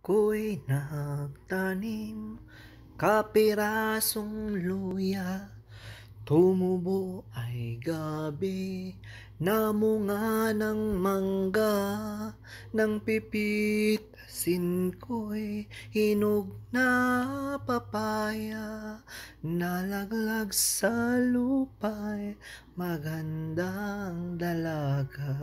Ako'y nagtanim kapirasong luya Tumubo ay gabi namunga ng mangga Nang pipitasin ko'y hinog na papaya Nalaglag sa lupa'y magandang dalaga